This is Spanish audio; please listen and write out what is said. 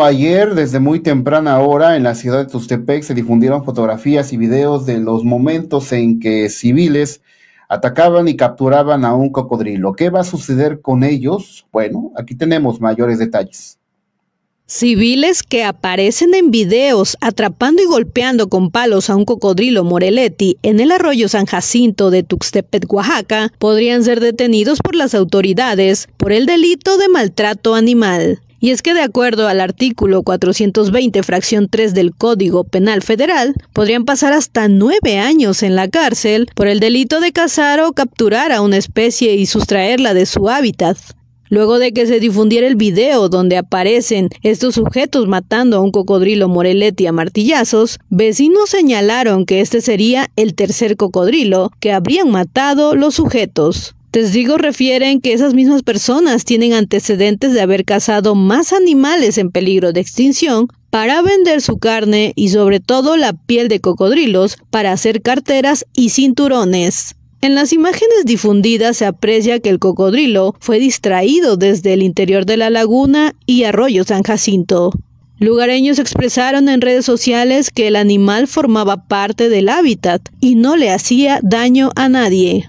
Ayer, desde muy temprana hora, en la ciudad de Tuxtepec se difundieron fotografías y videos de los momentos en que civiles atacaban y capturaban a un cocodrilo. ¿Qué va a suceder con ellos? Bueno, aquí tenemos mayores detalles. Civiles que aparecen en videos atrapando y golpeando con palos a un cocodrilo moreleti en el arroyo San Jacinto de Tuxtepec, Oaxaca, podrían ser detenidos por las autoridades por el delito de maltrato animal. Y es que de acuerdo al artículo 420, fracción 3 del Código Penal Federal, podrían pasar hasta nueve años en la cárcel por el delito de cazar o capturar a una especie y sustraerla de su hábitat. Luego de que se difundiera el video donde aparecen estos sujetos matando a un cocodrilo moreletti a martillazos, vecinos señalaron que este sería el tercer cocodrilo que habrían matado los sujetos. Testigos refieren que esas mismas personas tienen antecedentes de haber cazado más animales en peligro de extinción para vender su carne y sobre todo la piel de cocodrilos para hacer carteras y cinturones. En las imágenes difundidas se aprecia que el cocodrilo fue distraído desde el interior de la laguna y arroyo San Jacinto. Lugareños expresaron en redes sociales que el animal formaba parte del hábitat y no le hacía daño a nadie.